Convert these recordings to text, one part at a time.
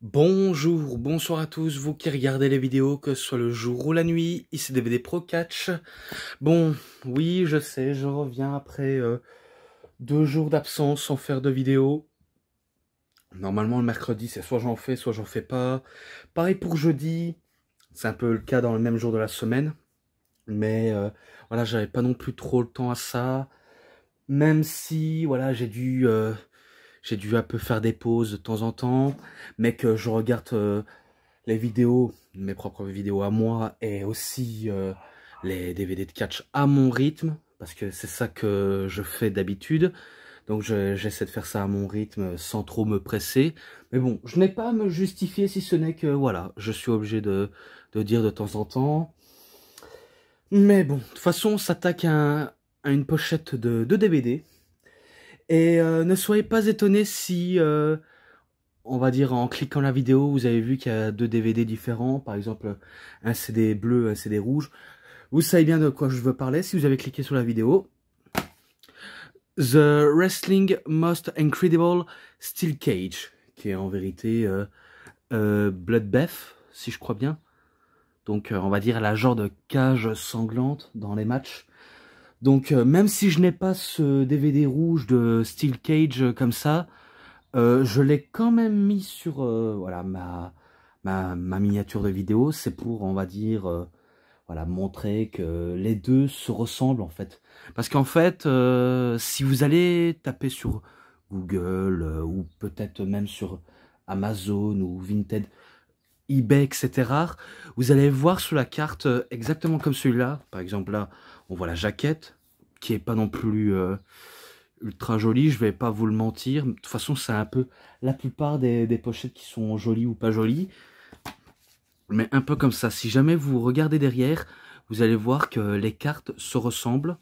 Bonjour, bonsoir à tous, vous qui regardez les vidéos, que ce soit le jour ou la nuit, ici DVD Pro Catch. Bon, oui, je sais, je reviens après euh, deux jours d'absence sans faire de vidéo. Normalement, le mercredi, c'est soit j'en fais, soit j'en fais pas. Pareil pour jeudi, c'est un peu le cas dans le même jour de la semaine. Mais euh, voilà, j'avais pas non plus trop le temps à ça. Même si, voilà, j'ai dû... Euh, j'ai dû un peu faire des pauses de temps en temps, mais que je regarde euh, les vidéos, mes propres vidéos à moi, et aussi euh, les DVD de catch à mon rythme, parce que c'est ça que je fais d'habitude. Donc j'essaie de faire ça à mon rythme sans trop me presser. Mais bon, je n'ai pas à me justifier si ce n'est que, voilà, je suis obligé de, de dire de temps en temps. Mais bon, de toute façon, on s'attaque à, à, une pochette de, de DVD. Et euh, ne soyez pas étonnés si, euh, on va dire, en cliquant la vidéo, vous avez vu qu'il y a deux DVD différents, par exemple un CD bleu, un CD rouge. Vous savez bien de quoi je veux parler si vous avez cliqué sur la vidéo. The Wrestling Most Incredible Steel Cage, qui est en vérité euh, euh Bloodbath, si je crois bien. Donc euh, on va dire la genre de cage sanglante dans les matchs. Donc euh, même si je n'ai pas ce DVD rouge de Steel Cage euh, comme ça, euh, je l'ai quand même mis sur voilà ma, ma, miniature de vidéo. C'est pour, on va dire, voilà, montrer que les deux se ressemblent en fait. Parce qu'en fait, si vous allez taper sur Google ou peut-être même sur Amazon ou Vinted, eBay, etc. Vous allez voir sur la carte exactement comme celui-là, par exemple là, on voit la jaquette, qui est pas non plus euh, ultra jolie, je vais pas vous le mentir. De toute façon, c'est un peu la plupart des, pochettes qui sont jolies ou pas jolies. Mais un peu comme ça. Si jamais vous regardez derrière, vous allez voir que les cartes se ressemblent.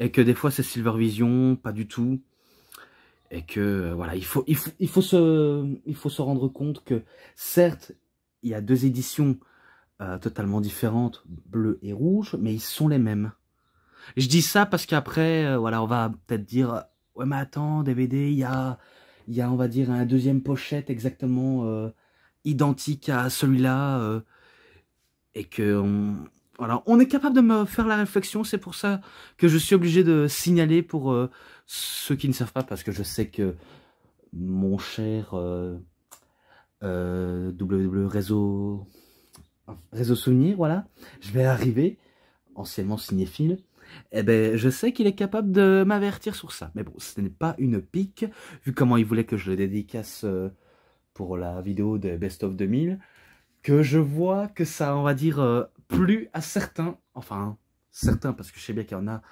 Et que des fois, c'est Silver Vision, pas du tout. Et que, euh, voilà, il faut, il faut, se, il faut se rendre compte que, certes, il y a deux éditions euh, totalement différentes, bleu et rouge, mais ils sont les mêmes. Je dis ça parce qu'après, euh, voilà, on va peut-être dire, ouais mais attends, DVD, il y a, il y a, on va dire, un deuxième pochette exactement euh, identique à celui-là, et que voilà, on est capable de me faire la réflexion. C'est pour ça que je suis obligé de signaler pour ceux qui ne savent pas, parce que je sais que mon cher euh, réseau réseau souvenir, voilà, je vais arriver, anciennement cinéphile, eh ben, je sais qu'il est capable de m'avertir sur ça. Mais bon, ce n'est pas une pique, vu comment il voulait que je le dédicace euh, pour la vidéo de Best of 2000, que je vois que ça, on va dire, euh, plus à certains, enfin, certains, parce que je sais bien qu'il y en a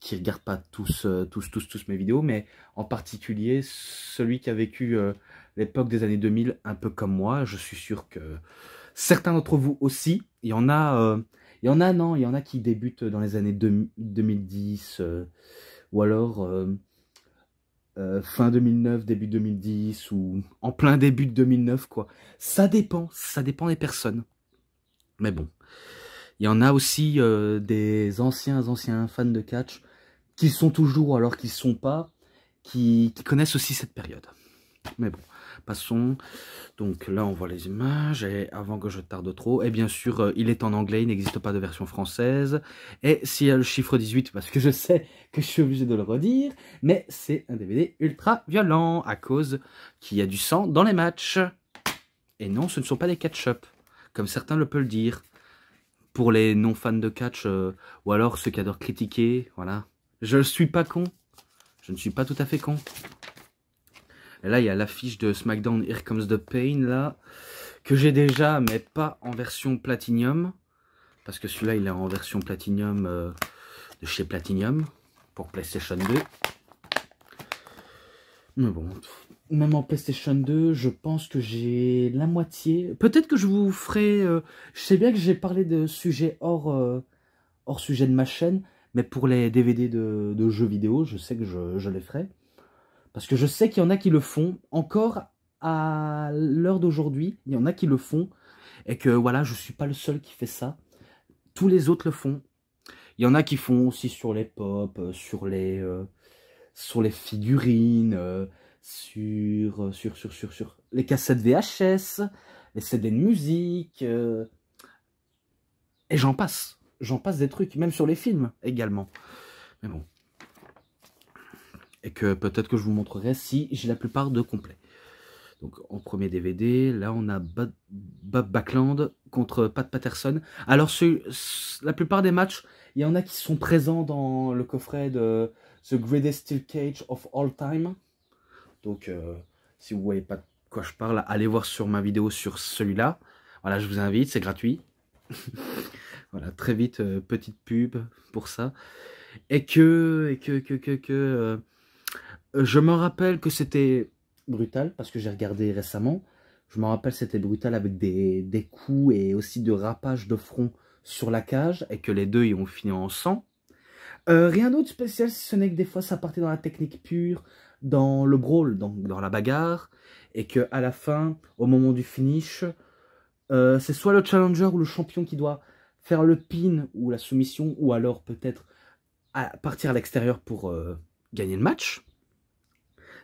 qui ne regardent pas tous, euh, tous, tous, tous mes vidéos, mais en particulier celui qui a vécu l'époque des années 2000 un peu comme moi, je suis sûr que Certains d'entre vous aussi. Il y en a, euh, il y en a non, il y en a qui débutent dans les années 2010 euh, ou alors euh, fin 2009, début 2010 ou en plein début de 2009 quoi. Ça dépend, ça dépend des personnes. Mais bon, il y en a aussi des anciens anciens fans de catch qui sont toujours alors qu'ils sont pas, qui connaissent aussi cette période. Mais bon. Passons. Donc là, on voit les images. Et avant que je tarde trop, et bien sûr, euh, il est en anglais, il n'existe pas de version française. Et s'il y a le chiffre 18, parce que je sais que je suis obligé de le redire, mais c'est un DVD ultra violent à cause qu'il y a du sang dans les matchs. Et non, ce ne sont pas des catch-up, comme certains le peuvent le dire. Pour les non-fans de catch, euh, ou alors ceux qui adorent critiquer, voilà. Je ne suis pas con. Je ne suis pas tout à fait con. Et là, il y a l'affiche de SmackDown Here Comes the Pain, là, que j'ai déjà, mais pas en version Platinum. Parce que celui-là, il est en version Platinum euh, de chez Platinum pour PlayStation 2. Mais bon, même en PlayStation 2, je pense que j'ai la moitié. Peut-être que je vous ferai... Euh, je sais bien que j'ai parlé de sujets hors, euh, hors sujet de ma chaîne, mais pour les DVD de, jeux vidéo, je sais que je les ferai. Parce que je sais qu'il y en a qui le font encore à l'heure d'aujourd'hui. Il y en a qui le font. Et que voilà, je ne suis pas le seul qui fait ça. Tous les autres le font. Il y en a qui font aussi sur les pop, euh, sur les, euh, sur les figurines, euh, sur, sur, sur, sur, sur les cassettes VHS, les CD de musique. et j'en passe. J'en passe des trucs, même sur les films également. Mais bon et que peut-être que je vous montrerai si j'ai la plupart de complets. Donc en premier DVD, là on a Bob Backland contre Pat Patterson. Alors la plupart des matchs, il y en a qui sont présents dans le coffret de The Greatest Steel Cage of All Time. Donc euh, si vous voyez pas de quoi je parle, allez voir sur ma vidéo sur celui-là. Voilà, je vous invite, c'est gratuit. voilà, très vite, euh, petite pub pour ça. Et que, et que, que, euh, je me rappelle que c'était brutal, parce que j'ai regardé récemment. Je me rappelle c'était brutal avec des, coups et aussi de rapages de front sur la cage, et que les deux y ont fini en sang. Euh, rien d'autre spécial, si ce n'est que des fois ça partait dans la technique pure, dans le brawl, dans, la bagarre, et que à la fin, au moment du finish, euh, c'est soit le challenger ou le champion qui doit faire le pin ou la soumission, ou alors peut-être partir à l'extérieur pour euh, gagner le match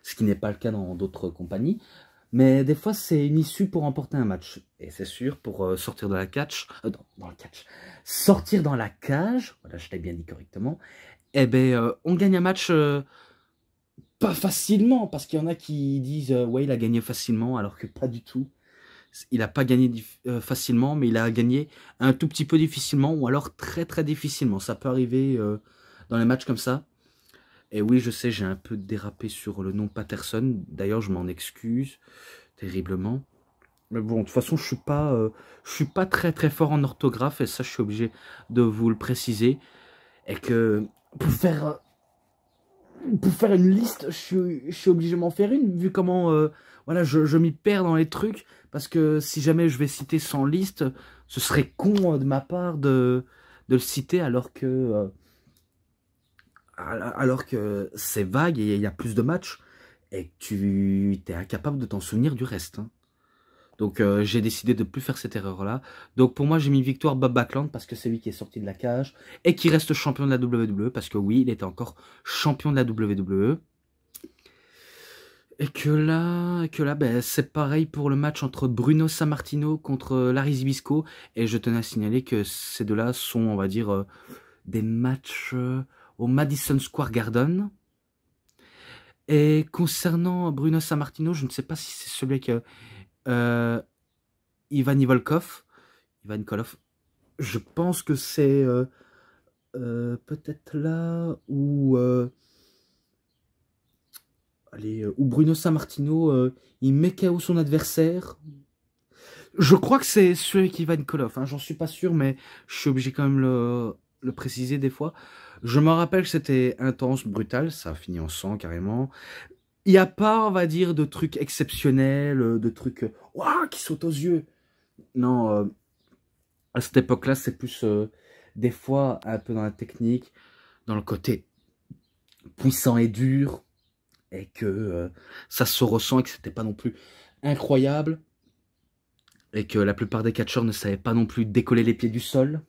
ce qui n'est pas le cas dans d'autres compagnies. Mais des fois, c'est une issue pour emporter un match. Et c'est sûr, pour euh, sortir de la catch, euh, dans catch, sortir dans la cage, voilà, je l'ai bien dit correctement, eh ben, euh, on gagne un match pas facilement, parce qu'il y en a qui disent, ouais, il a gagné facilement, alors que pas du tout. Il n'a pas gagné facilement, mais il a gagné un tout petit peu difficilement, ou alors très très difficilement. Ça peut arriver dans les matchs comme ça. Et oui, je sais, j'ai un peu dérapé sur le nom Patterson. D'ailleurs, je m'en excuse terriblement. Mais bon, de toute façon, je suis euh, je suis pas très très fort en orthographe et ça, je suis obligé de vous le préciser. Et que pour faire, euh, pour faire une liste, je suis, je obligé de m'en faire une vu comment, euh, voilà, je, m'y perds dans les trucs parce que si jamais je vais citer sans liste, ce serait con de ma part de, de le citer alors que alors que c'est vague et il y a plus de matchs, et que tu es incapable de t'en souvenir du reste. Hein. Donc euh, j'ai décidé de ne plus faire cette erreur-là. Donc pour moi, j'ai mis victoire Bob Backland parce que c'est lui qui est sorti de la cage et qui reste champion de la WWE parce que oui, il était encore champion de la WWE. Et que là, que là ben, c'est pareil pour le match entre Bruno Sammartino contre euh, Larry Zibisco. Et je tenais à signaler que ces deux-là sont, on va dire, euh, des matchs au Madison Square Garden. Et concernant Bruno Sammartino, je ne sais pas si c'est celui que euh, euh, Ivan Ivolkov, Ivan Koloff. je pense que c'est euh, peut-être là où, allez, Bruno Sammartino il met KO son adversaire. Je crois que c'est celui Ivan Koloff. hein, j'en suis pas sûr, mais je suis obligé quand même le, le préciser des fois. Je me rappelle que c'était intense, brutal, ça a fini en sang carrément. Il n'y a pas, on va dire, de trucs exceptionnels, euh, de trucs qui sautent aux yeux. Non, euh, à cette époque-là, c'est plus euh, des fois un peu dans la technique, dans le côté puissant et dur, et que ça se ressent et que c'était pas non plus incroyable, et que la plupart des catcheurs ne savaient pas non plus décoller les pieds du sol.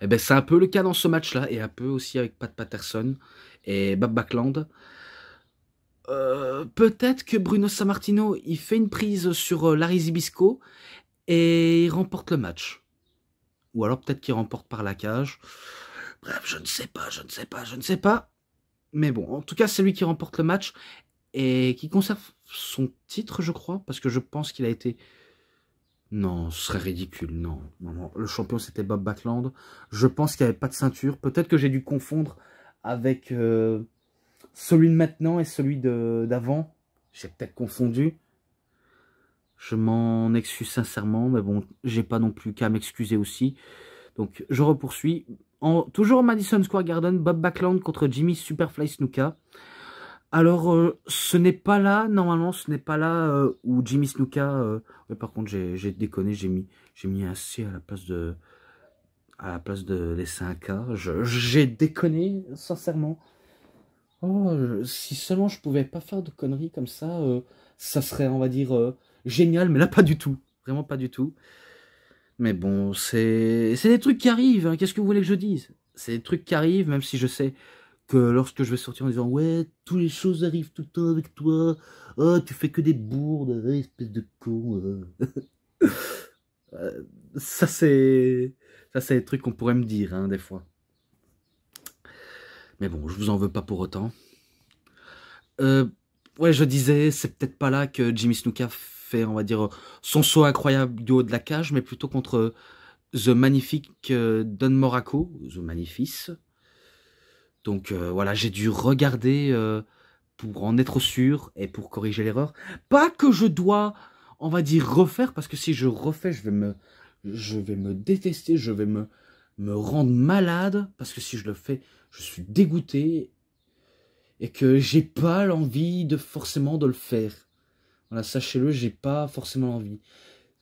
Eh ben, c'est un peu le cas dans ce match-là, et un peu aussi avec Pat Patterson et Bob Backland. Euh, peut-être que Bruno Sammartino, il fait une prise sur euh, Larry Zibisco et il remporte le match. Ou alors peut-être qu'il remporte par la cage. Bref, je ne sais pas, je ne sais pas, je ne sais pas. Mais bon, en tout cas, c'est lui qui remporte le match et qui conserve son titre, je crois, parce que je pense qu'il a été non, ce serait ridicule, non. non, Le champion, c'était Bob Backland, Je pense qu'il n'y avait pas de ceinture. Peut-être que j'ai dû confondre avec euh, celui de maintenant et celui d'avant. J'ai peut-être confondu. Je m'en excuse sincèrement, mais bon, j'ai pas non plus qu'à m'excuser aussi. Donc, je repoursuis. toujours Madison Square Garden, Bob Backland contre Jimmy Superfly Snuka. Alors, euh, ce n'est pas là, normalement, ce n'est pas là euh, où Jimmy Snuka... Euh, par contre, j'ai déconné, j'ai mis, mis un C à la place de... À la place de les 5K. J'ai déconné, sincèrement. Oh, si seulement je pouvais pas faire de conneries comme ça, ça serait, on va dire, génial. Mais là, pas du tout. Vraiment pas du tout. Mais bon, c'est des trucs qui arrivent. Hein. Qu'est-ce que vous voulez que je dise C'est des trucs qui arrivent, même si je sais que lorsque je vais sortir en disant ouais toutes les choses arrivent tout le temps avec toi oh tu fais que des bourdes espèce de con euh. Euh, ça c'est ça c'est des trucs qu'on pourrait me dire hein, des fois mais bon je vous en veux pas pour autant euh, ouais je disais c'est peut-être pas là que Jimmy Snuka fait on va dire son saut incroyable du haut de la cage mais plutôt contre The Magnifique Don Moraco The Magnifice donc euh, voilà, j'ai dû regarder euh, pour en être sûr et pour corriger l'erreur. Pas que je dois, on va dire, refaire, parce que si je refais, je vais me, je vais me détester, je vais me, me rendre malade, parce que si je le fais, je suis dégoûté et que j'ai pas l'envie de forcément de le faire. Voilà, sachez-le, j'ai pas forcément envie.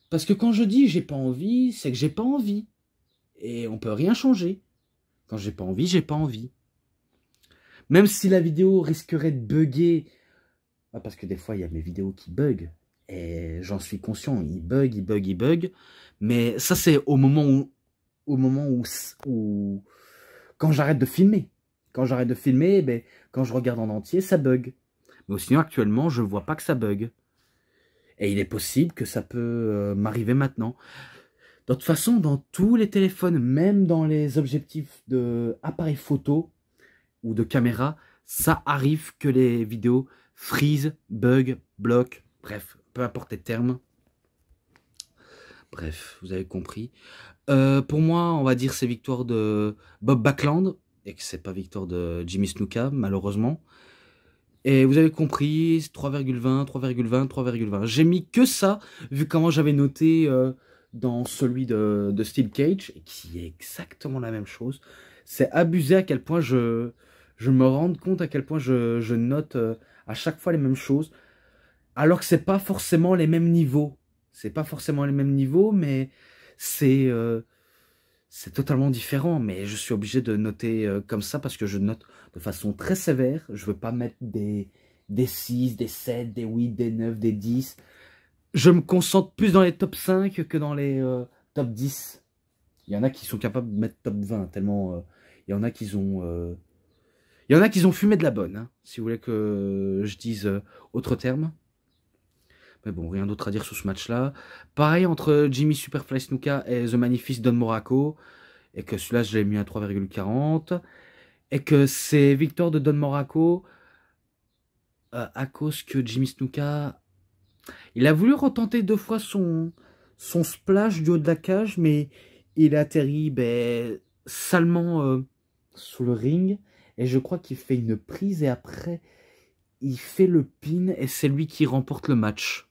Parce que quand je dis j'ai pas envie, c'est que j'ai pas envie. Et on peut rien changer. Quand j'ai pas envie, j'ai pas envie. Même si la vidéo risquerait de bugger, bah, parce que des fois, il y a mes vidéos qui bug, et j'en suis conscient, ils bug, ils bug, ils bug, mais ça, c'est au moment où, au moment où, quand j'arrête de filmer. Quand j'arrête de filmer, eh ben, quand je regarde en entier, ça bug. Mais sinon, actuellement, je ne vois pas que ça bug. Et il est possible que ça peut euh, m'arriver maintenant. De toute façon, dans tous les téléphones, même dans les objectifs de photo, ou de caméra, ça arrive que les vidéos freeze, bug, bloquent, bref, peu importe les termes. Bref, vous avez compris. Euh, pour moi, on va dire c'est victoire de Bob Backland et que c'est pas victoire de Jimmy Snuka, malheureusement. Et vous avez compris, 3,20, 3,20, 3,20. J'ai mis que ça, vu comment j'avais noté euh, dans celui de, de Steel Cage, qui est exactement la même chose. C'est abusé à quel point je, je me rends compte à quel point je, note euh, à chaque fois les mêmes choses, alors que c'est pas forcément les mêmes niveaux. C'est pas forcément les mêmes niveaux, mais c'est euh, c'est totalement différent. Mais je suis obligé de noter euh, comme ça parce que je note de façon très sévère. Je veux pas mettre des, des 6, des 7, des 8, des 9, des 10. Je me concentre plus dans les top 5 que dans les top 10. Il y en a qui sont capables de mettre top 20, tellement il y en a qui ont il y en a qui ont fumé de la bonne, hein, si vous voulez que je dise euh, autre terme. Mais bon, rien d'autre à dire sur ce match-là. Pareil entre Jimmy Superfly Snuka et The Magnificent Don Moraco. Et que celui-là, je l'ai mis à 3,40. Et que c'est victoire de Don Moraco euh, à cause que Jimmy Snuka... Il a voulu retenter deux fois son, son splash du haut de la cage, mais il atterrit ben, salement euh, sous le ring. Et je crois qu'il fait une prise et après, il fait le pin et c'est lui qui remporte le match.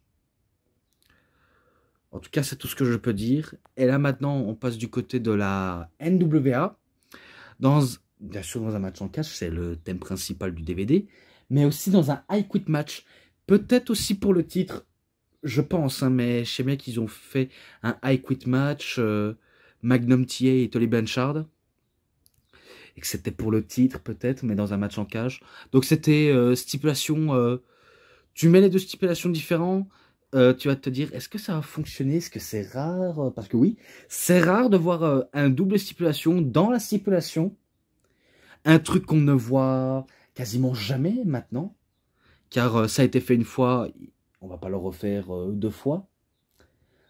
En tout cas, c'est tout ce que je peux dire. Et là, maintenant, on passe du côté de la NWA. Dans, bien sûr, dans un match en cash, c'est le thème principal du DVD. Mais aussi dans un high quit match. Peut-être aussi pour le titre, je pense. Hein, mais je sais bien qu'ils ont fait un high quit match. Euh, Magnum TA et Tolly Blanchard et que c'était pour le titre peut-être, mais dans un match en cage. Donc c'était euh, stipulation. Euh, tu mets les deux stipulations différentes, euh, tu vas te dire est-ce que ça a fonctionné Est-ce que c'est rare Parce que oui, c'est rare de voir un double stipulation dans la stipulation, un truc qu'on ne voit quasiment jamais maintenant, car ça a été fait une fois, on va pas le refaire deux fois.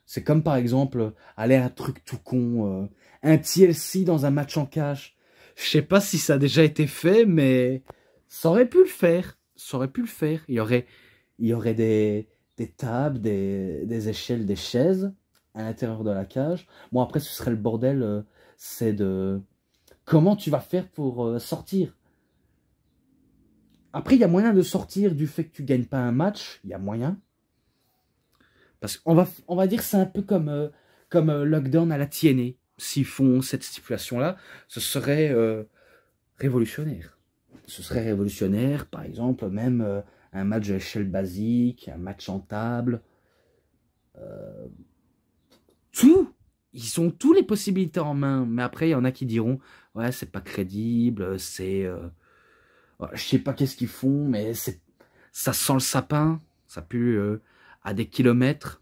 C'est comme par exemple aller à un truc tout con, un TLC dans un match en cage, je sais pas si ça a déjà été fait, mais ça aurait pu le faire. Ça aurait pu le faire. Il y aurait, il y aurait des, des tables, des, des, échelles, des chaises à l'intérieur de la cage. Bon, après, ce serait le bordel. Euh, c'est de. Comment tu vas faire pour euh, sortir Après, il y a moyen de sortir du fait que tu gagnes pas un match. Il y a moyen. Parce qu'on va, on va dire c'est un peu comme, euh, comme Lockdown à la TNA s'ils font cette stipulation-là, ce serait euh, révolutionnaire. Ce serait révolutionnaire, par exemple, même euh, un match à échelle basique, un match en table. Euh, tout Ils ont toutes les possibilités en main. Mais après, il y en a qui diront Ouais, c'est pas crédible, c'est. je sais pas qu'est-ce qu'ils font, mais c'est ça sent le sapin, ça pue à des kilomètres.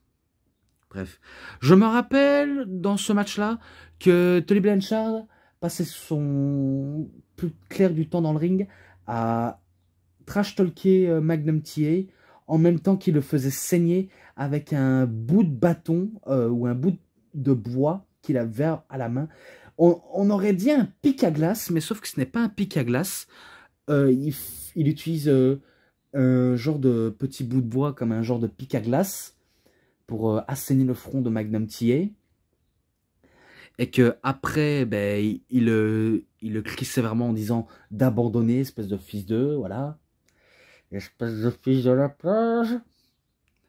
Bref. Je me rappelle dans ce match-là que Tully Blanchard passait son plus clair du temps dans le ring à trash talker euh, Magnum TA en même temps qu'il le faisait saigner avec un bout de bâton euh, ou un bout de bois qu'il avait à la main. On, aurait dit un pic à glace, mais sauf que ce n'est pas un pic à glace. Euh, il, utilise un genre de petit bout de bois comme un genre de pic à glace pour euh, asséner le front de Magnum TA. Et que après, ben, il, euh, le crie sévèrement en disant d'abandonner, espèce de fils de, voilà. Espèce de fils de la plage.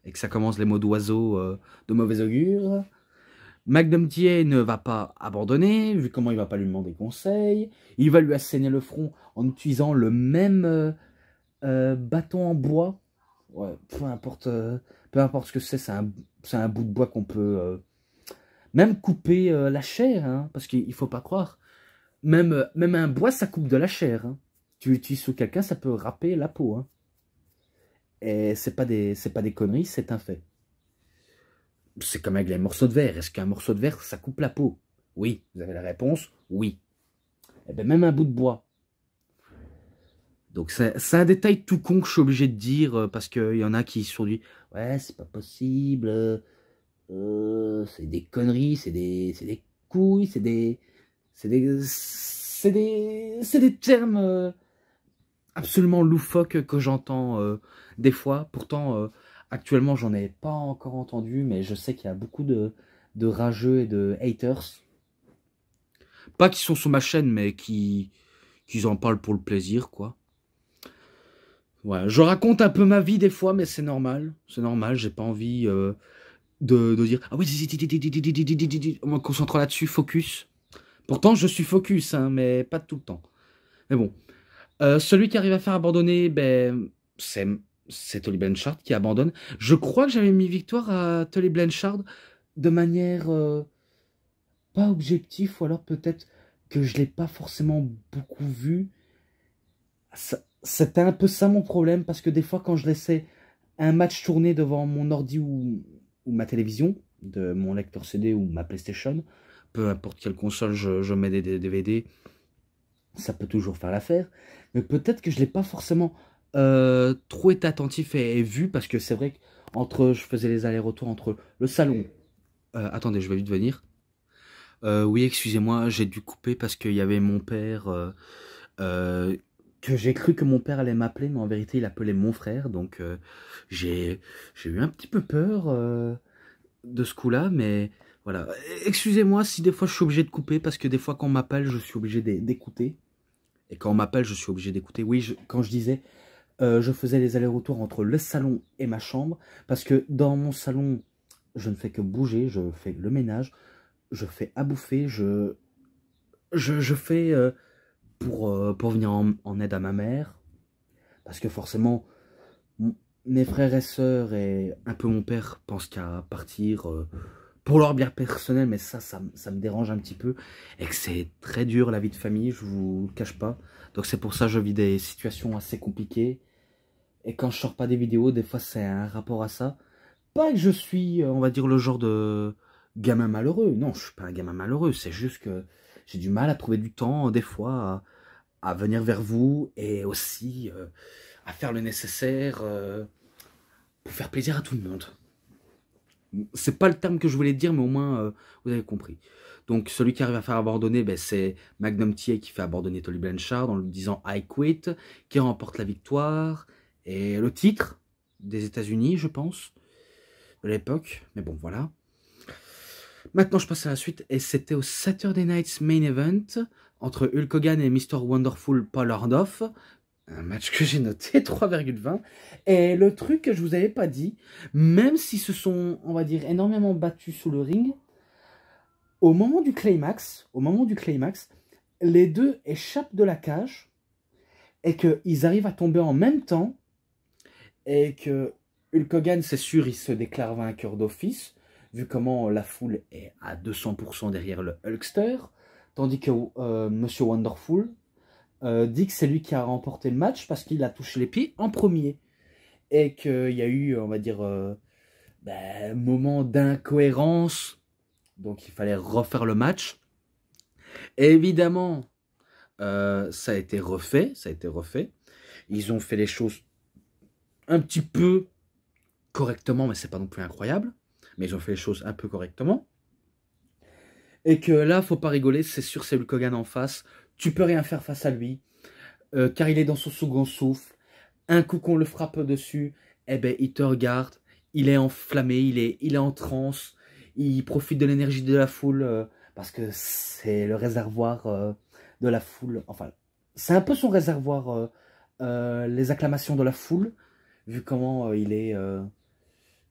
Et que ça commence les mots d'oiseau euh, de mauvais augure. Magnum TA ne va pas abandonner, vu comment il va pas lui demander conseil. Il va lui asséner le front en utilisant le même bâton en bois. Ouais, peu importe peu importe ce que c'est, c'est un, bout de bois qu'on peut euh, même couper euh, la chair, hein, parce qu'il ne faut pas croire. Même, euh, même un bois, ça coupe de la chair. Hein. Tu l'utilises sur quelqu'un, ça peut râper la peau. Hein. Et c'est pas des c'est pas des conneries, c'est un fait. C'est comme avec les morceaux de verre. Est-ce qu'un morceau de verre, ça coupe la peau Oui. Vous avez la réponse Oui. Et eh bien même un bout de bois, donc c'est un détail tout con que je suis obligé de dire euh, parce qu'il y en a qui sont dit ouais c'est pas possible, euh, euh, c'est des conneries, c'est des, des couilles, c'est des c'est des c'est des c'est des termes absolument loufoques que j'entends des fois. Pourtant actuellement j'en ai pas encore entendu mais je sais qu'il y a beaucoup de de rageux et de haters. Pas qui sont sur ma chaîne mais qui qui en parlent pour le plaisir quoi je raconte un peu ma vie des fois, mais c'est normal. C'est normal, j'ai pas envie de, dire Ah oui, on me concentre là-dessus, focus. Pourtant, je suis focus, mais pas tout le temps. Mais bon. celui qui arrive à faire abandonner, ben, c'est, c'est Tolly Blanchard qui abandonne. Je crois que j'avais mis victoire à Tolly Blanchard de manière pas objective, ou alors peut-être que je l'ai pas forcément beaucoup vu. Ça, c'était un peu ça mon problème, parce que des fois, quand je laissais un match tourner devant mon ordi ou, ma télévision, de mon lecteur CD ou ma PlayStation, peu importe quelle console je, mets des, DVD, ça peut toujours faire l'affaire. Mais peut-être que je ne l'ai pas forcément euh, trop été attentif et, vu, parce que c'est vrai que entre, je faisais les allers-retours entre le salon. Euh, attendez, je vais vite venir. Euh, oui, excusez-moi, j'ai dû couper parce qu'il y avait mon père que j'ai cru que mon père allait m'appeler, mais en vérité, il appelait mon frère. Donc, euh, j'ai eu un petit peu peur euh, de ce coup-là, mais voilà. Excusez-moi si des fois je suis obligé de couper, parce que des fois, quand on m'appelle, je suis obligé d'écouter. Et quand on m'appelle, je suis obligé d'écouter. Oui, quand je disais, euh, je faisais les allers-retours entre le salon et ma chambre, parce que dans mon salon, je ne fais que bouger, je fais le ménage, je fais à bouffer, je, je, je fais... Euh, pour, venir en, aide à ma mère. Parce que forcément, mes frères et sœurs et un peu mon père pensent qu'à partir euh, pour leur bien personnel, mais ça, ça, me dérange un petit peu. Et que c'est très dur la vie de famille, je vous le cache pas. Donc c'est pour ça que je vis des situations assez compliquées. Et quand je sors pas des vidéos, des fois c'est un rapport à ça. Pas que je suis, euh, on va dire, le genre de gamin malheureux. Non, je suis pas un gamin malheureux. C'est juste que j'ai du mal à trouver du temps des fois à, venir vers vous et aussi euh, à faire le nécessaire euh, pour faire plaisir à tout le monde. C'est pas le terme que je voulais dire, mais au moins euh, vous avez compris. Donc celui qui arrive à faire abandonner, ben, c'est Magnum Thier qui fait abandonner Tolly Blanchard en lui disant I quit, qui remporte la victoire et le titre des États-Unis, je pense, de l'époque. Mais bon, voilà. Maintenant, je passe à la suite et c'était au Saturday Night's Main Event entre Hulk Hogan et Mr. Wonderful Paul Orndorff. Un match que j'ai noté 3,20. Et le truc que je vous avais pas dit, même s'ils se sont, on va dire, énormément battus sous le ring, au moment du climax, au moment du climax, les deux échappent de la cage et qu'ils arrivent à tomber en même temps et que Hulk Hogan, c'est sûr, il se déclare vainqueur d'office vu comment la foule est à 200% derrière le Hulkster, tandis que euh, Monsieur Wonderful euh, dit que c'est lui qui a remporté le match parce qu'il a touché les pieds en premier. Et qu'il y a eu, on va dire, euh, ben, un moment d'incohérence. Donc il fallait refaire le match. évidemment, ça a été refait, ça a été refait. Ils ont fait les choses un petit peu correctement, mais c'est pas non plus incroyable mais ils ont fait les choses un peu correctement. Et que là, faut pas rigoler, c'est sûr, c'est Hulk Hogan en face. Tu peux rien faire face à lui, euh, car il est dans son second souffle. Un coup qu'on le frappe dessus, et eh ben, il te regarde, il est enflammé, il est, il est en transe, il profite de l'énergie de la foule, euh, parce que c'est le réservoir euh, de la foule. Enfin, c'est un peu son réservoir, les acclamations de la foule, vu comment il est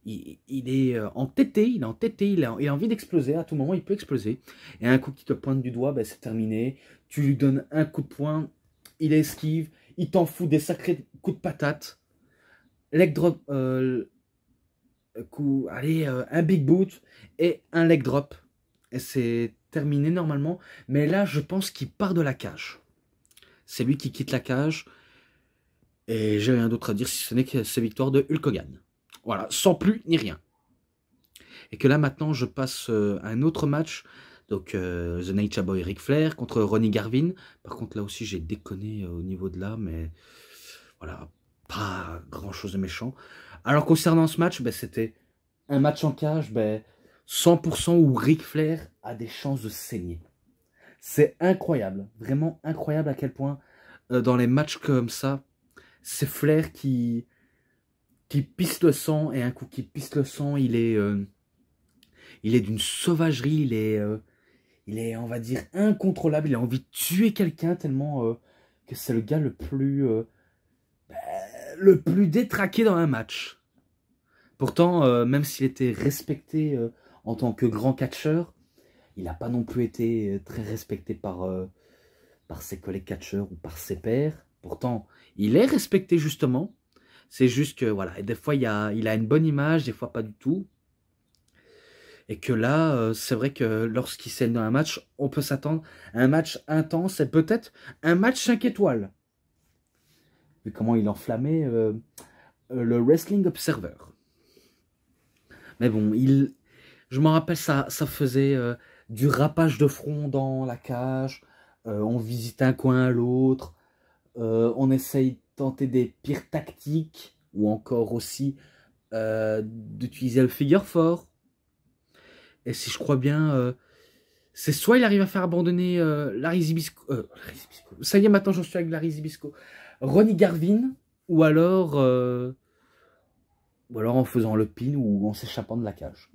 il, est euh, entêté, il est entêté, il a, il envie d'exploser, à tout moment il peut exploser. Et un coup qui te pointe du doigt, ben, c'est terminé. Tu lui donnes un coup de poing, il esquive, il t'en fout des sacrés coups de patate. Leg drop, euh, allez, euh, un big boot et un leg drop. Et c'est terminé normalement. Mais là, je pense qu'il part de la cage. C'est lui qui quitte la cage. Et j'ai rien d'autre à dire si ce n'est que c'est victoire de Hulk voilà, sans plus ni rien. Et que là maintenant, je passe euh, un autre match. Donc euh, The Nature Boy Ric Flair contre Ronnie Garvin. Par contre, là aussi, j'ai déconné euh, au niveau de là, mais voilà, pas grand chose de méchant. Alors concernant ce match, ben, c'était un match en cage, ben, 100% où Ric Flair a des chances de saigner. C'est incroyable, vraiment incroyable à quel point dans les matchs comme ça, c'est Flair qui, qui pisse le sang, et un coup qui pisse le sang, il est, euh, il est d'une sauvagerie, il est, euh, il est, on va dire, incontrôlable, il a envie de tuer quelqu'un tellement euh, que c'est le gars le plus, bah, le plus détraqué dans un match. Pourtant, même s'il était respecté en tant que grand catcheur, il n'a pas non plus été très respecté par, par ses collègues catcheurs ou par ses pairs. Pourtant, il est respecté justement, c'est juste que, voilà, et des fois, il a, une bonne image, des fois pas du tout. Et que là, euh, c'est vrai que lorsqu'il s'aide dans un match, on peut s'attendre à un match intense et peut-être un match 5 étoiles. Mais comment il enflammait euh, euh, le Wrestling Observer. Mais bon, il, je m'en rappelle, ça, ça faisait du rapage de front dans la cage. on visite un coin à l'autre. on essaye tenter des pires tactiques, ou encore aussi euh, d'utiliser le figure fort. Et si je crois bien, euh, c'est soit il arrive à faire abandonner la euh, Larry Ça y est, maintenant j'en suis avec Larry Zibisco. Ronnie Garvin, ou alors, ou alors en faisant le pin ou en s'échappant de la cage.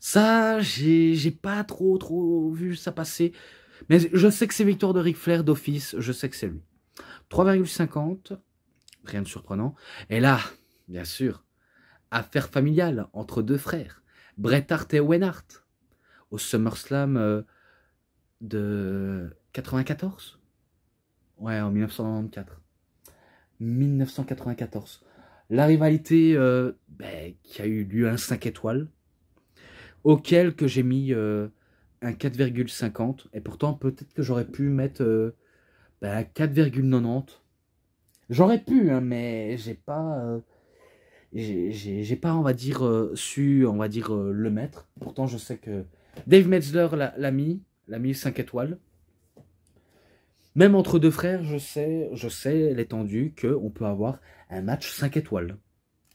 Ça, j'ai pas trop trop vu ça passer. Mais je sais que c'est victoire de Ric Flair d'office, je sais que c'est lui. 3,50, rien de surprenant. Et là, bien sûr, affaire familiale entre deux frères, Bret Hart et Owen Hart, au SummerSlam euh, de 94 Ouais, en 1994. 1994. La rivalité euh, ben, qui a eu lieu un 5 étoiles, auquel que j'ai mis euh, un 4,50. Et pourtant, peut-être que j'aurais pu mettre 4,90. Bah, J'aurais pu, hein, mais j'ai pas, euh, j'ai pas, on va dire, euh, su, on va dire, euh, le mettre. Pourtant, je sais que Dave Metzler l'a mis, l'a mis 5 étoiles. Même entre deux frères, je sais, je sais l'étendue qu'on peut avoir un match 5 étoiles.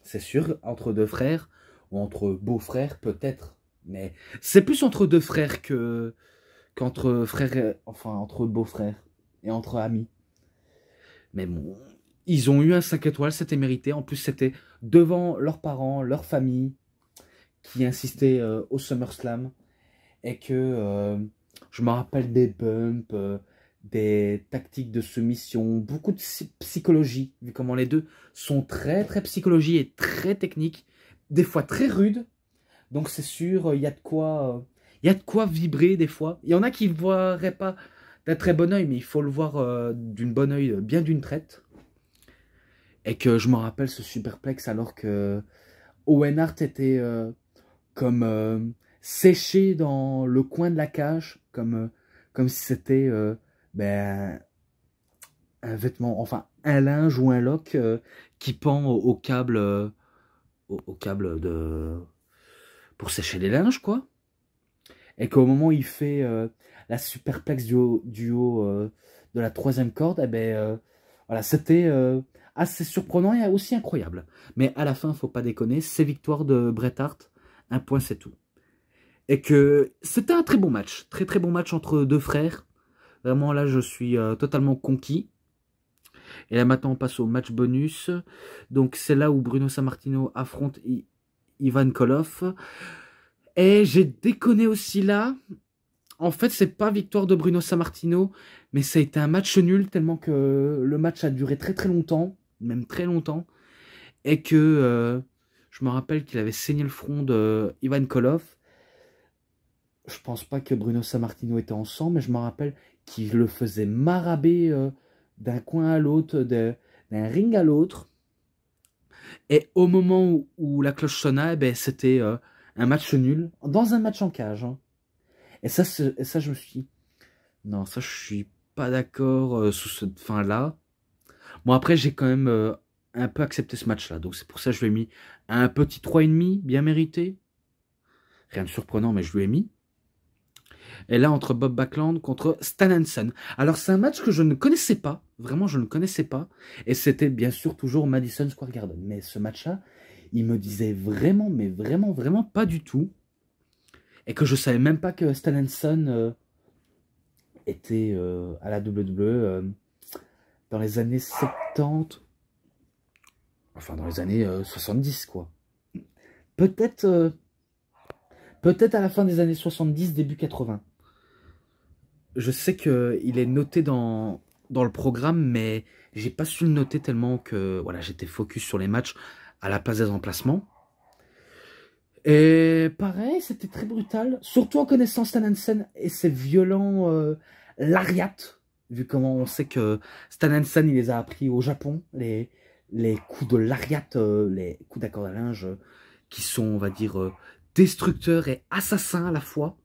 C'est sûr, entre deux frères, ou entre beaux-frères, peut-être. Mais c'est plus entre deux frères que qu'entre frères, enfin, entre beaux-frères et entre amis. Mais bon, ils ont eu un 5 étoiles, c'était mérité. En plus, c'était devant leurs parents, leur famille, qui insistaient euh, au SummerSlam. Et que euh, je me rappelle des bumps, euh, des tactiques de soumission, beaucoup de psychologie, vu comment les deux sont très, très psychologie et très technique, des fois très rudes. Donc c'est sûr, il y a de quoi... il y a de quoi vibrer des fois. Il y en a qui ne verraient pas très bon oeil, mais il faut le voir euh, d'une bonne oeil, euh, bien d'une traite. Et que je me rappelle ce superplex alors que Owen Hart était euh, comme séché dans le coin de la cage, comme, comme si c'était ben, un vêtement, enfin un linge ou un lock qui pend au, câble, au, câble de pour sécher les linges, quoi. Et qu'au moment où il fait la superplexe du haut, euh, de la troisième corde, et eh ben, euh, voilà, c'était euh, assez surprenant et aussi incroyable. Mais à la fin, il ne faut pas déconner, c'est victoire de Bret Hart, un point c'est tout. Et que c'était un très bon match, très très bon match entre deux frères. Vraiment là, je suis totalement conquis. Et là maintenant, on passe au match bonus. Donc c'est là où Bruno Sammartino affronte Ivan Koloff. Et j'ai déconné aussi là, en fait, c'est pas victoire de Bruno Sammartino, mais ça a été un match nul tellement que le match a duré très très longtemps, même très longtemps, et que euh, je me rappelle qu'il avait saigné le front de Ivan koloff Je pense pas que Bruno Sammartino était en sang, mais je me rappelle qu'il le faisait maraber euh, d'un coin à l'autre, d'un ring à l'autre. Et au moment où, la cloche sonna, eh ben, c'était euh, un match nul, dans un match en cage. Hein. Et ça, je me suis dit, non, ça, je suis pas d'accord euh, sous cette fin-là. Bon, après, j'ai quand même euh, un peu accepté ce match-là. Donc, c'est pour ça que je lui ai mis un petit 3,5, bien mérité. Rien de surprenant, mais je lui ai mis. Et là, entre Bob Backland contre Stan Hansen. Alors, c'est un match que je ne connaissais pas. Vraiment, je ne connaissais pas. Et c'était bien sûr toujours Madison Square Garden. Mais ce match-là, il me disait vraiment, mais vraiment, vraiment pas du tout et que je savais même pas que Stan euh, était euh, à la WWE euh, dans les années 70, enfin dans les années 70 quoi. Peut-être peut-être à la fin des années 70, début 80. Je sais qu'il est noté dans, dans le programme, mais j'ai pas su le noter tellement que voilà, j'étais focus sur les matchs à la place des emplacements. Et pareil, c'était très brutal. Surtout en connaissant Stan Hansen et ses violents euh, lariats. Vu comment on sait que Stan Hansen, il les a appris au Japon. Les, les coups de lariat, euh, les coups d'accord à linge, euh, qui sont, on va dire, euh, destructeurs et assassins à la fois.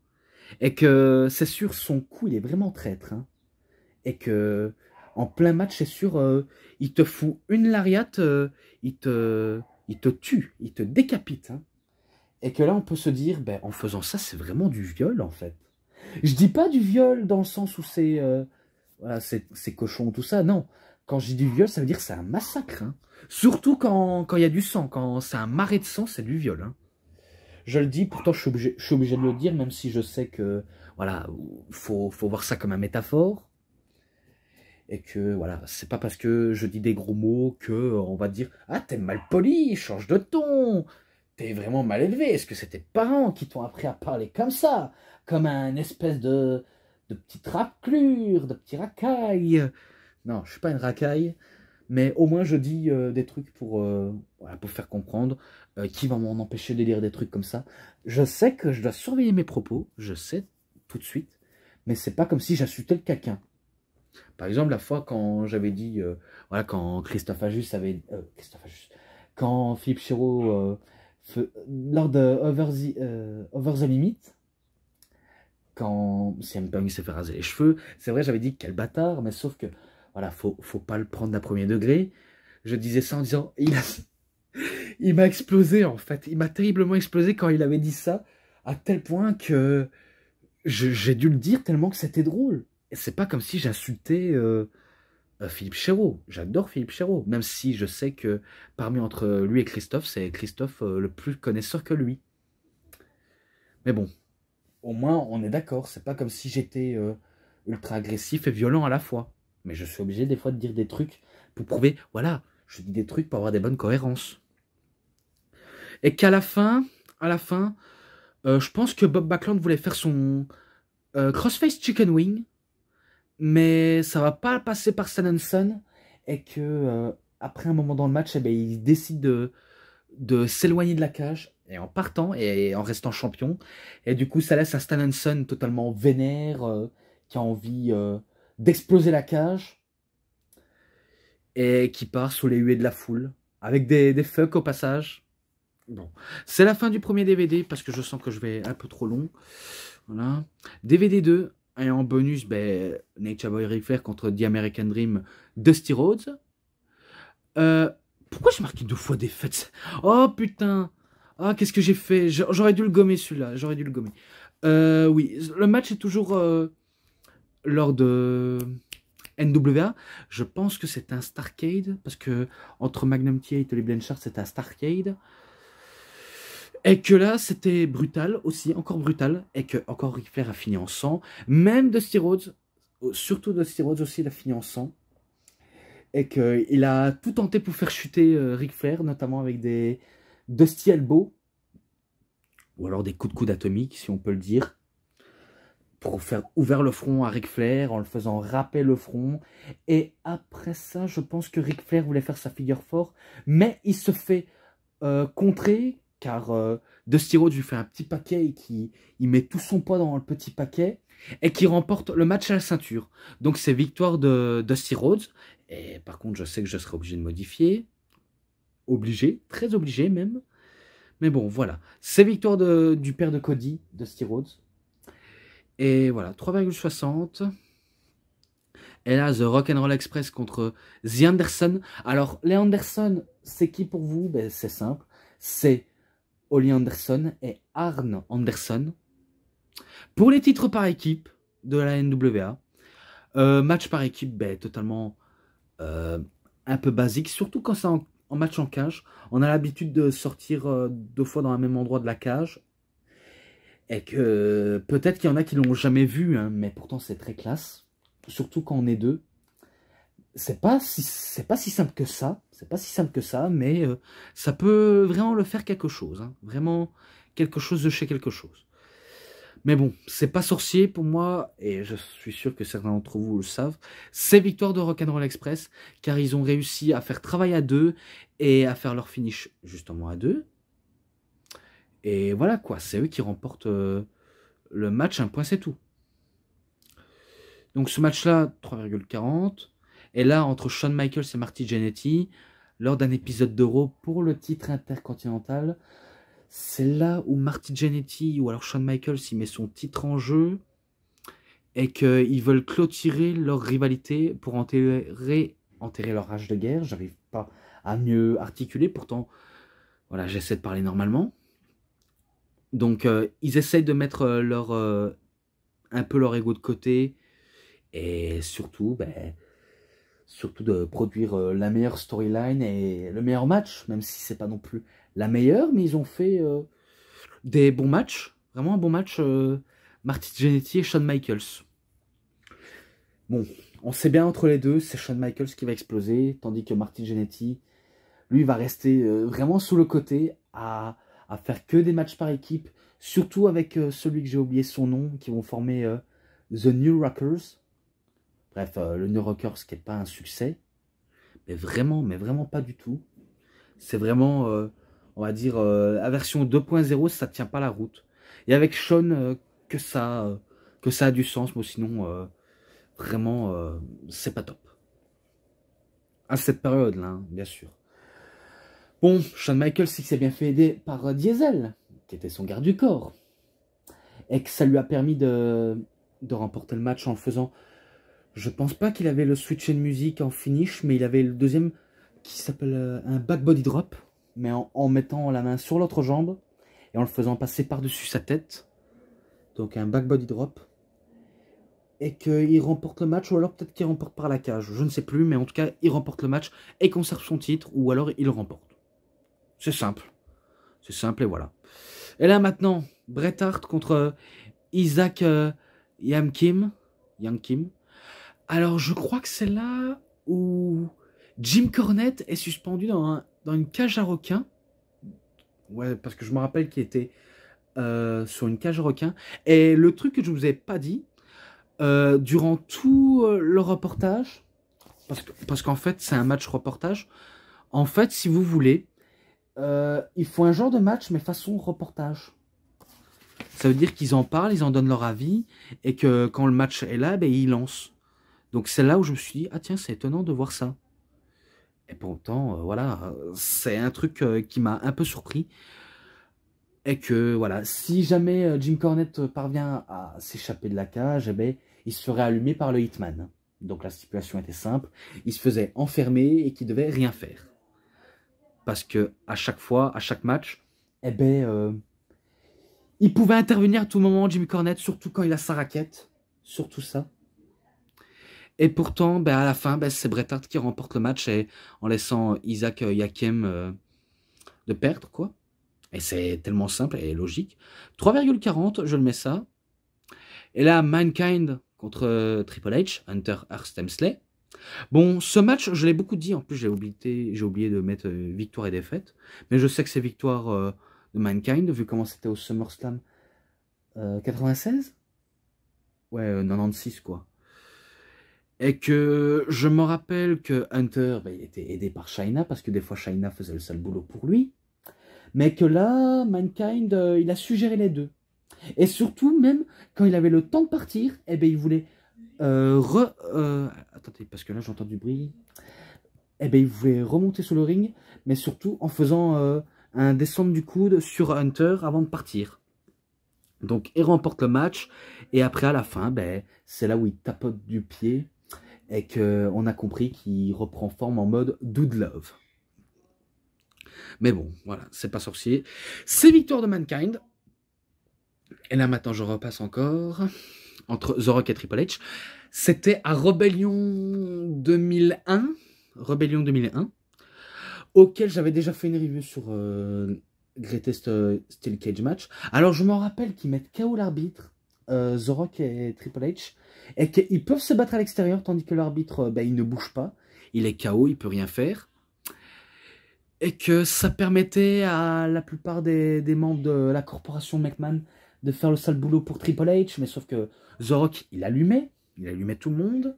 Et que, c'est sûr, son coup, il est vraiment traître. Hein. Et que, en plein match, c'est sûr, il te fout une lariat, il te... Il te tue, il te décapite. Hein. Et que là, on peut se dire, ben, en faisant ça, c'est vraiment du viol, en fait. Je dis pas du viol dans le sens où c'est euh, voilà, cochon, tout ça, non. Quand je dis du viol, ça veut dire que c'est un massacre. Hein. Surtout quand il y a du sang, quand c'est un marais de sang, c'est du viol. Hein. Je le dis, pourtant je suis, obligé, je suis, obligé, de le dire, même si je sais que, voilà, faut, voir ça comme un métaphore. Et que, voilà, c'est pas parce que je dis des gros mots que on va dire « Ah, t'es mal poli, change de ton !» t'es vraiment mal élevé Est-ce que c'est tes parents qui t'ont appris à parler comme ça Comme un espèce de, de petite raclure, de petit racaille Non, je suis pas une racaille, mais au moins je dis euh, des trucs pour, euh, pour faire comprendre euh, qui va m'en empêcher de lire des trucs comme ça. Je sais que je dois surveiller mes propos, je sais tout de suite, mais c'est pas comme si j'insultais quelqu'un. Par exemple, la fois quand j'avais dit, voilà, quand Christophe Ajus avait. Christophe Ajus, quand Philippe Chiraud lors de Over the, euh, Over the Limit, quand CM Punk s'est fait raser les cheveux, c'est vrai, j'avais dit quel bâtard, mais sauf que, voilà, faut, faut pas le prendre d'un premier degré. Je disais ça en disant, il m'a explosé en fait. Il m'a terriblement explosé quand il avait dit ça, à tel point que j'ai dû le dire tellement que c'était drôle. Et c'est pas comme si j'insultais euh, euh, Philippe Chéreau, j'adore Philippe Chéreau, même si je sais que parmi entre lui et Christophe, c'est Christophe euh, le plus connaisseur que lui. Mais bon, au moins on est d'accord, c'est pas comme si j'étais euh, ultra agressif et violent à la fois. Mais je suis obligé des fois de dire des trucs pour prouver, voilà, je dis des trucs pour avoir des bonnes cohérences. Et qu'à la fin, à la fin, je pense que Bob Backlund voulait faire son Crossface Chicken Wing mais ça va pas passer par Hansen, et que euh, après un moment dans le match, eh ben, il décide de, s'éloigner de la cage et en partant et en restant champion. Et du coup, ça laisse à Stan totalement vénère, euh, qui a envie euh, d'exploser la cage et qui part sous les huées de la foule avec des, des fucks au passage. Bon, c'est la fin du premier DVD parce que je sens que je vais un peu trop long. Voilà. DVD 2, et en bonus, ben, Nature Boy Ric contre The American Dream, Dusty Rhodes. Euh, pourquoi j'ai marqué deux fois des Oh putain Ah, qu'est-ce que j'ai fait J'aurais dû le gommer celui-là, j'aurais dû le gommer. Euh, oui, le match est toujours euh, lors de NWA. Je pense que c'est un Starcade, parce que entre Magnum t et les Blanchard, c'est un Starcade. Et que là, c'était brutal aussi, encore brutal, et que encore Ric Flair a fini en sang, même Dusty Rhodes, surtout de Rhodes aussi, il a fini en sang, et qu'il a tout tenté pour faire chuter euh, Ric Flair, notamment avec des Dusty Elbow, ou alors des coups de coude atomiques, si on peut le dire, pour faire ouvrir le front à Ric Flair, en le faisant râper le front, et après ça, je pense que Ric Flair voulait faire sa figure fort, mais il se fait... Euh, contrer car Dusty euh, Rhodes lui fait un petit paquet et qui il met tout son poids dans le petit paquet et qui remporte le match à la ceinture. Donc c'est victoire de Dusty Rhodes. Et par contre, je sais que je serai obligé de modifier. Obligé, très obligé même. Mais bon, voilà. C'est victoire du père de Cody, Dusty Rhodes. Et voilà, 3,60. Et là, The Rock'n'Roll Express contre The Anderson. Alors, les Anderson, c'est qui pour vous ben, C'est simple. C'est Oli Anderson et Arne Anderson. Pour les titres par équipe de la NWA, euh, match par équipe ben, totalement euh, un peu basique, surtout quand c'est en, match en cage. On a l'habitude de sortir euh, deux fois dans le même endroit de la cage. Et que peut-être qu'il y en a qui l'ont jamais vu, hein, mais pourtant c'est très classe. Surtout quand on est deux c'est pas si c'est pas si simple que ça, c'est pas si simple que ça, mais euh, ça peut vraiment le faire quelque chose, hein, vraiment quelque chose de chez quelque chose. Mais bon, c'est pas sorcier pour moi, et je suis sûr que certains d'entre vous le savent, c'est victoire de Rock'n'Roll Express, car ils ont réussi à faire travail à deux et à faire leur finish justement à deux. Et voilà quoi, c'est eux qui remportent euh, le match, un point c'est tout. Donc ce match-là, 3,40. Et là, entre Shawn Michaels et Marty Jannetty, lors d'un épisode d'Euro pour le titre intercontinental, c'est là où Marty Jannetty ou alors Shawn Michaels il met son titre en jeu et qu'ils veulent clôturer leur rivalité pour enterrer, leur rage de guerre. J'arrive pas à mieux articuler, pourtant, voilà, j'essaie de parler normalement. Donc, euh, ils essayent de mettre euh, leur, euh, un peu leur ego de côté et surtout, ben surtout de produire euh, la meilleure storyline et le meilleur match, même si c'est pas non plus la meilleure, mais ils ont fait euh, des bons matchs, vraiment un bon match, euh, Martin Marty et Shawn Michaels. Bon, on sait bien entre les deux, c'est Shawn Michaels qui va exploser, tandis que Martin Genetti, lui, va rester vraiment sous le côté à, à, faire que des matchs par équipe, surtout avec celui que j'ai oublié son nom, qui vont former The New Rockers. Bref, euh, le Rocker, ce qui n'est pas un succès, mais vraiment, mais vraiment pas du tout. C'est vraiment, euh, on va dire, la version 2.0, ça ne tient pas la route. Et avec Sean, euh, que, ça, que ça a du sens, mais sinon, vraiment, c'est pas top. À cette période-là, hein, bien sûr. Bon, Shawn Michaels s'est bien fait aider par Diesel, qui était son garde du corps, et que ça lui a permis de, de remporter le match en le faisant je pense pas qu'il avait le switch and musique en finish, mais il avait le deuxième qui s'appelle euh, un back body drop, mais en, mettant la main sur l'autre jambe et en le faisant passer par-dessus sa tête. Donc un back body drop. Et qu'il remporte le match, ou alors peut-être qu'il remporte par la cage, je ne sais plus, mais en tout cas, il remporte le match et conserve son titre, ou alors il remporte. C'est simple. C'est simple et voilà. Et là maintenant, Bret Hart contre euh, Isaac euh, Yam Kim. Kim. Alors, je crois que c'est là où Jim Cornette est suspendu dans, une cage à requins. Ouais, parce que je me rappelle qu'il était euh, sur une cage à requins. Et le truc que je ne vous ai pas dit, euh, durant tout euh, le reportage, parce qu'en fait, c'est un match reportage, en fait, si vous voulez, il faut un genre de match, mais façon reportage. Ça veut dire qu'ils en parlent, ils en donnent leur avis, et que quand le match est là, ben, ils lancent. Donc c'est là où je me suis dit, ah tiens, c'est étonnant de voir ça. Et pourtant, euh, voilà, c'est un truc euh, qui m'a un peu surpris. Et que, voilà, si jamais euh, Jim Cornette parvient à s'échapper de la cage, eh bien, il serait allumé par le Hitman. Donc la situation était simple, il se faisait enfermer et qu'il devait rien faire. Parce que à chaque fois, à chaque match, eh bien, il pouvait intervenir à tout moment, Jim Cornette, surtout quand il a sa raquette, surtout ça. Et pourtant, ben, à la fin, ben, c'est Bret Hart qui remporte le match et, en laissant Isaac euh, Yakem euh, de perdre, quoi. Et c'est tellement simple et logique. 3,40, je le mets ça. Et là, Mankind contre euh, Triple H, Hunter Hearst Hemsley. Bon, ce match, je l'ai beaucoup dit, en plus j'ai oublié, de mettre victoire et défaite, mais je sais que c'est victoire de Mankind, vu comment c'était au SummerSlam 96 Ouais, 96 quoi. Et que je me rappelle que Hunter bah, il était aidé par Shaina, parce que des fois Shaina faisait le seul boulot pour lui. Mais que là, Mankind, euh, il a suggéré les deux. Et surtout, même quand il avait le temps de partir, eh ben, il voulait euh, re, euh, attendez, parce que là j'entends du bruit. Eh ben, il voulait remonter sur le ring, mais surtout en faisant un descendre du coude sur Hunter avant de partir. Donc, il remporte le match, et après, à la fin, ben, c'est là où il tapote du pied et qu'on a compris qu'il reprend forme en mode Dude Love. Mais bon, voilà, c'est pas sorcier. C'est Victoire de Mankind. Et là maintenant, je repasse encore entre The Rock et Triple H. C'était à Rebellion 2001. Rebellion 2001. Auquel j'avais déjà fait une review sur euh, Greatest euh, Steel Cage Match. Alors je me rappelle qu'ils mettent KO l'arbitre euh, et Triple H, et qu'ils peuvent se battre à l'extérieur, tandis que l'arbitre, ben, il ne bouge pas, il est KO, il peut rien faire. Et que ça permettait à la plupart des, membres de la corporation McMahon de faire le sale boulot pour Triple H, mais sauf que The il allumait, il allumait tout le monde,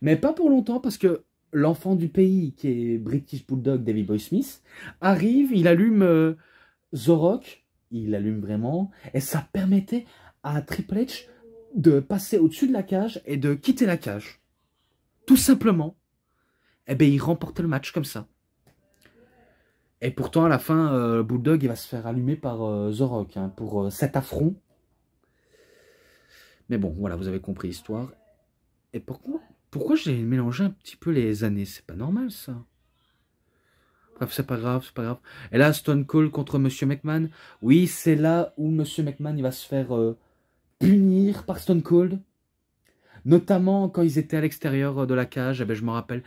mais pas pour longtemps parce que l'enfant du pays, qui est British Bulldog David Boy Smith, arrive, il allume euh, il allume vraiment, et ça permettait à Triple H de passer au-dessus de la cage et de quitter la cage. Tout simplement. Et eh bien, il remporte le match comme ça. Et pourtant, à la fin, euh, le Bulldog, il va se faire allumer par euh, The Rock hein, pour euh, cet affront. Mais bon, voilà, vous avez compris l'histoire. Et pourquoi, pourquoi j'ai mélangé un petit peu les années C'est pas normal, ça. Bref, c'est pas grave, c'est pas grave. Et là, Stone Cold contre Monsieur McMahon. Oui, c'est là où Monsieur McMahon, il va se faire punir par Stone Cold, notamment quand ils étaient à l'extérieur de la cage. Eh ben, je me rappelle,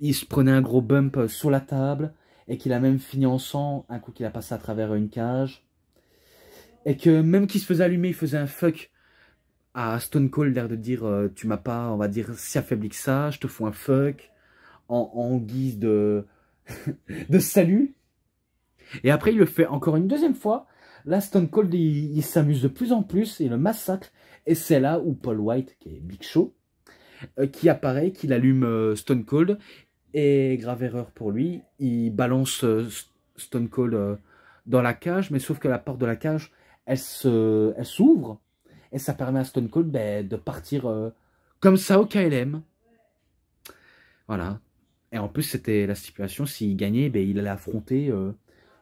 il se prenait un gros bump sur la table et qu'il a même fini en sang un coup qu'il a passé à travers une cage. Et que même qu'il se faisait allumer, il faisait un fuck à Stone Cold, l'air de dire euh, tu m'as pas, on va dire, si affaibli que ça, je te fous un fuck en, en guise de, de salut. Et après, il le fait encore une deuxième fois Là, Stone Cold, il, s'amuse de plus en plus, il le massacre. Et c'est là où Paul White, qui est Big Show, euh, qui apparaît, qu'il allume euh, Stone Cold. Et grave erreur pour lui, il balance euh, Stone Cold dans la cage, mais sauf que la porte de la cage, elle s'ouvre. Elle et ça permet à Stone Cold ben, de partir comme ça au KLM. Voilà. Et en plus, c'était la stipulation, s'il gagnait, ben, il allait affronter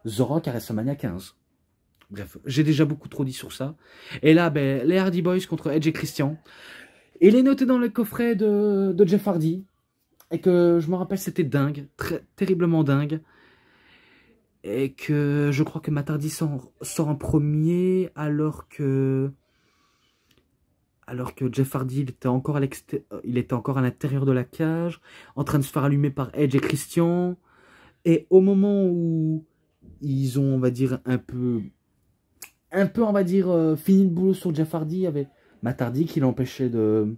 The Rock à WrestleMania 15. Bref, j'ai déjà beaucoup trop dit sur ça. Et là, ben, les Hardy Boys contre Edge et Christian. Il est noté dans le coffret de, Jeff Hardy. Et que je me rappelle, c'était dingue. Très, terriblement dingue. Et que je crois que Matardi sort, sort en premier alors que alors que Jeff Hardy était encore euh, il était encore à l'intérieur de la cage, en train de se faire allumer par Edge et Christian. Et au moment où ils ont, on va dire, un peu un peu, on va dire, euh, fini le boulot sur Jeff Hardy avait Matardi qui l'empêchait ben,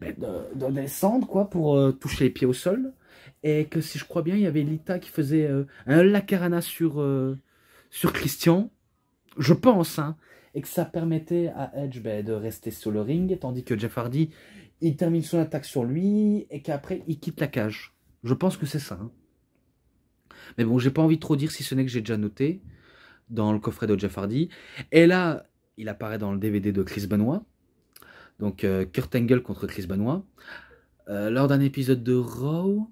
de, de, descendre, quoi, pour euh, toucher les pieds au sol. Et que si je crois bien, il y avait Lita qui faisait euh, un lacarana sur, sur Christian, je pense, hein. et que ça permettait à Edge ben, de rester sur le ring, tandis que Jeff il termine son attaque sur lui, et qu'après, il quitte la cage. Je pense que c'est ça. Hein. Mais bon, j'ai pas envie de trop dire si ce n'est que j'ai déjà noté dans le coffret de Jeff Hardy. Et là, il apparaît dans le DVD de Chris Benoit. Donc euh, Kurt Angle contre Chris Benoit. Euh, lors d'un épisode de Raw.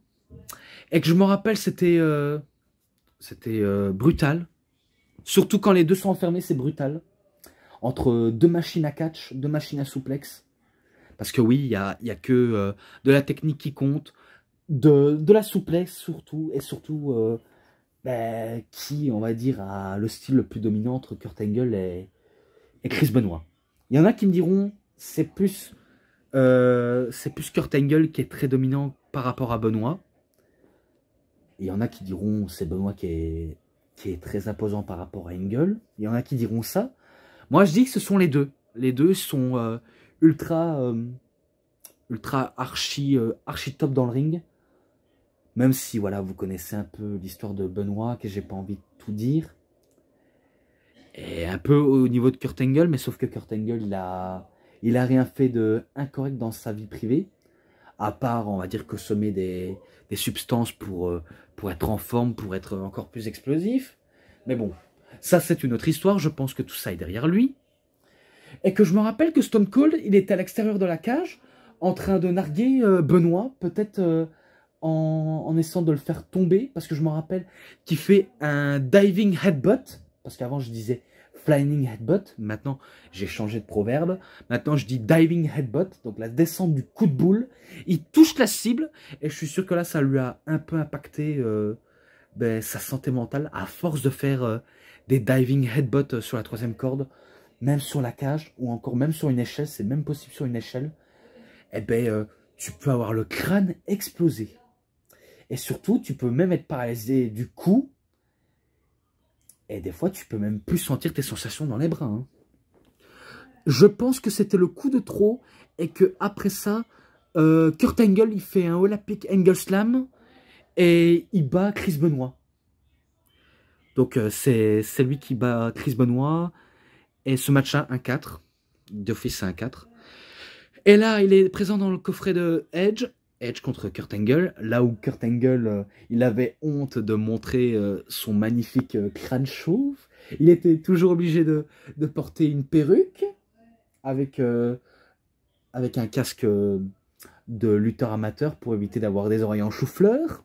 Et que je me rappelle, c'était euh, c'était brutal. Surtout quand les deux sont enfermés, c'est brutal. Entre deux machines à catch, deux machines à souplex. Parce que oui, il n'y a, y a, que de la technique qui compte, de, de la souplesse surtout, et surtout bah, qui, on va dire, a le style le plus dominant entre Kurt Angle et, Chris Benoit. Il y en a qui me diront, c'est plus, euh, c'est plus Kurt Angle qui est très dominant par rapport à Benoit. Il y en a qui diront, c'est Benoit qui est, qui est très imposant par rapport à Angle. Il y en a qui diront ça. Moi, je dis que ce sont les deux. Les deux sont euh, ultra, euh, ultra archi, archi top dans le ring. Même si, voilà, vous connaissez un peu l'histoire de Benoît, que j'ai pas envie de tout dire. Et un peu au niveau de Kurt Angle, mais sauf que Kurt Angle, il a, rien fait de incorrect dans sa vie privée. À part, on va dire, consommer des, des substances pour, euh, pour être en forme, pour être encore plus explosif. Mais bon, ça c'est une autre histoire, je pense que tout ça est derrière lui. Et que je me rappelle que Stone Cold, il était à l'extérieur de la cage, en train de narguer euh, Benoît, peut-être euh, en, essayant de le faire tomber, parce que je me rappelle qu'il fait un diving headbutt, parce qu'avant je disais flying headbutt, maintenant j'ai changé de proverbe, maintenant je dis diving headbutt, donc la descente du coup de boule, il touche la cible, et je suis sûr que là ça lui a un peu impacté euh, ben, sa santé mentale, à force de faire euh, des diving headbutt euh, sur la troisième corde, même sur la cage, ou encore même sur une échelle, c'est même possible sur une échelle, et eh ben tu peux avoir le crâne explosé. Et surtout, tu peux même être paralysé du coup. Et des fois, tu peux même plus sentir tes sensations dans les bras. Hein. Je pense que c'était le coup de trop et que après ça, euh, Kurt Angle, il fait un Olympic Angle Slam et il bat Chris Benoit. Donc euh, c'est lui qui bat Chris Benoit et ce match-là, 1-4. D'office, c'est 1-4. Et là, il est présent dans le coffret de Edge Edge contre Kurt Angle, là où Kurt Angle, euh, il avait honte de montrer euh, son magnifique euh, crâne chauve, il était toujours obligé de, porter une perruque avec, avec un casque de lutteur amateur pour éviter d'avoir des oreilles en chou-fleur.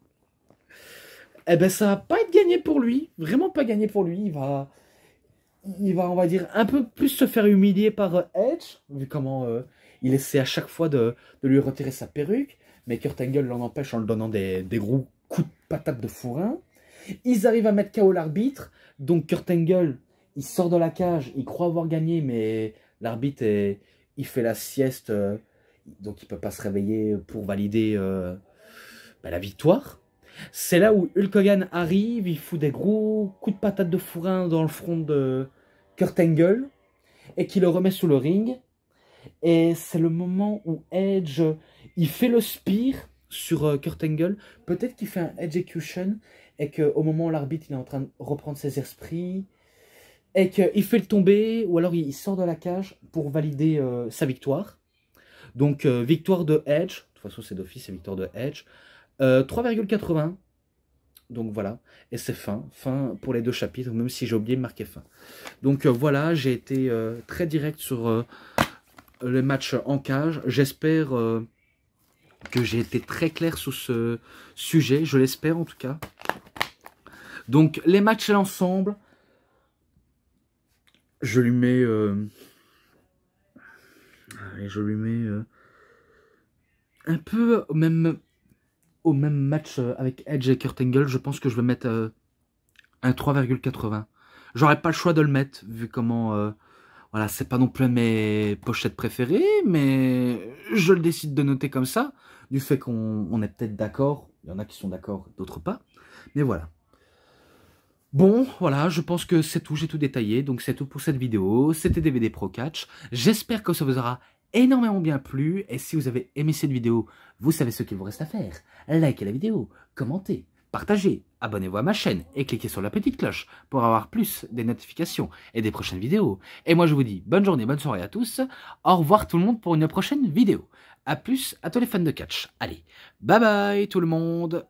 Eh ben ça va pas être gagné pour lui, vraiment pas gagné pour lui, il va il va, on va dire, un peu plus se faire humilier par Edge, vu comment il essaie à chaque fois de, lui retirer sa perruque mais Kurt Angle l'en empêche en le donnant des, gros coups de patate de fourrin. Ils arrivent à mettre KO l'arbitre, donc Kurt Angle, il sort de la cage, il croit avoir gagné, mais l'arbitre, il fait la sieste, euh, donc il peut pas se réveiller pour valider euh, bah, la victoire. C'est là où Hulk Hogan arrive, il fout des gros coups de patate de fourrin dans le front de Kurt Angle et qui le remet sous le ring. Et c'est le moment où Edge, il fait le spear sur euh, Kurt Angle. Peut-être qu'il fait un execution et qu'au moment où l'arbitre il est en train de reprendre ses esprits et qu'il fait le tomber ou alors il sort de la cage pour valider euh, sa victoire. Donc euh, victoire de Edge, de toute façon c'est d'office, c'est victoire de Edge. 3,80. Donc voilà, et c'est fin, fin pour les deux chapitres, même si j'ai oublié de marquer fin. Donc voilà, j'ai été très direct sur le match en cage. J'espère que j'ai été très clair sur ce sujet, je l'espère en tout cas. Donc les matchs à l'ensemble, je lui mets... Euh, je lui mets euh, un peu au même, au même match euh, avec Edge et Kurt Angle, je pense que je vais mettre un 3,80. J'aurais pas le choix de le mettre, vu comment... voilà, c'est pas non plus mes pochettes préférées, mais je le décide de noter comme ça du fait qu'on est peut-être d'accord, il y en a qui sont d'accord, d'autres pas, mais voilà. Bon, voilà, je pense que c'est tout, j'ai tout détaillé, donc c'est tout pour cette vidéo, c'était DVD Pro Catch, j'espère que ça vous aura énormément bien plu, et si vous avez aimé cette vidéo, vous savez ce qu'il vous reste à faire, likez la vidéo, commentez, partagez, abonnez-vous à ma chaîne et cliquez sur la petite cloche pour avoir plus des notifications et des prochaines vidéos. Et moi je vous dis bonne journée, bonne soirée à tous, au revoir tout le monde pour une prochaine vidéo. A plus à tous les fans de catch. Allez, bye bye tout le monde